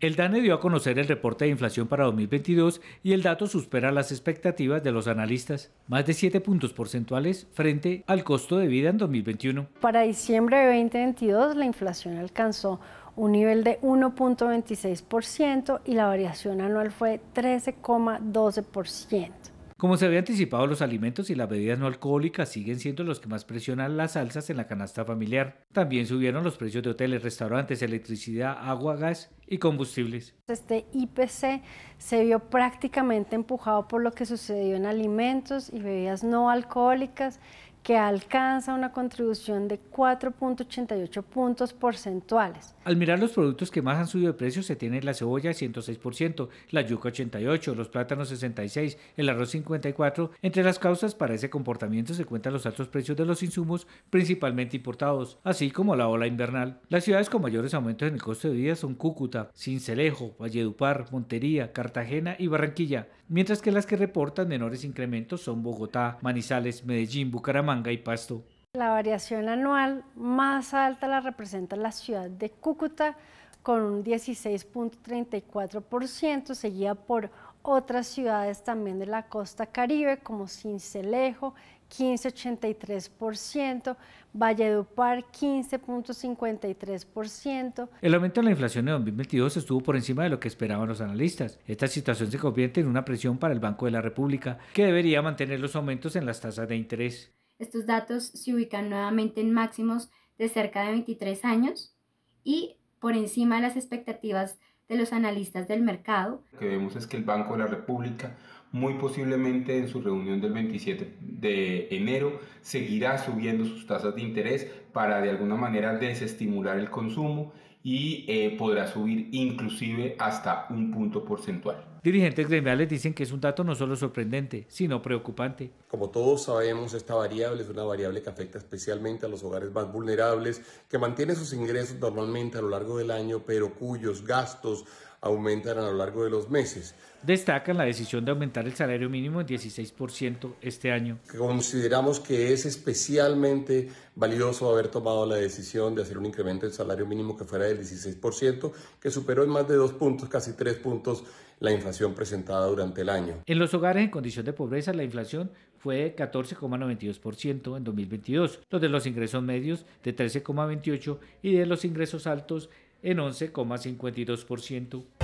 El DANE dio a conocer el reporte de inflación para 2022 y el dato supera las expectativas de los analistas, más de 7 puntos porcentuales frente al costo de vida en 2021. Para diciembre de 2022 la inflación alcanzó un nivel de 1.26% y la variación anual fue 13,12%. Como se había anticipado, los alimentos y las bebidas no alcohólicas siguen siendo los que más presionan las salsas en la canasta familiar. También subieron los precios de hoteles, restaurantes, electricidad, agua, gas y combustibles. Este IPC se vio prácticamente empujado por lo que sucedió en alimentos y bebidas no alcohólicas, que alcanza una contribución de 4.88 puntos porcentuales. Al mirar los productos que más han subido de precio, se tiene la cebolla 106%, la yuca 88%, los plátanos 66%, el arroz 54%. Entre las causas para ese comportamiento se cuentan los altos precios de los insumos, principalmente importados, así como la ola invernal. Las ciudades con mayores aumentos en el costo de vida son Cúcuta, Cincelejo, Valledupar, Montería, Cartagena y Barranquilla, mientras que las que reportan menores incrementos son Bogotá, Manizales, Medellín, Bucaramanga, la variación anual más alta la representa la ciudad de Cúcuta con un 16.34%, seguida por otras ciudades también de la costa caribe como Cincelejo, 15,83%, Valledupar 15,53%. El aumento de la inflación de 2022 estuvo por encima de lo que esperaban los analistas. Esta situación se convierte en una presión para el Banco de la República, que debería mantener los aumentos en las tasas de interés. Estos datos se ubican nuevamente en máximos de cerca de 23 años y por encima de las expectativas de los analistas del mercado. Lo que vemos es que el Banco de la República muy posiblemente en su reunión del 27 de enero seguirá subiendo sus tasas de interés para de alguna manera desestimular el consumo y eh, podrá subir inclusive hasta un punto porcentual. Dirigentes gremiales dicen que es un dato no solo sorprendente, sino preocupante. Como todos sabemos, esta variable es una variable que afecta especialmente a los hogares más vulnerables, que mantienen sus ingresos normalmente a lo largo del año, pero cuyos gastos aumentan a lo largo de los meses. Destacan la decisión de aumentar el salario mínimo en 16% este año. Consideramos que es especialmente valioso haber tomado la decisión de hacer un incremento del salario mínimo que fuera del 16%, que superó en más de dos puntos, casi tres puntos, la inflación presentada durante el año. En los hogares en condición de pobreza, la inflación fue de 14,92% en 2022, donde los ingresos medios de 13,28% y de los ingresos altos en 11,52%.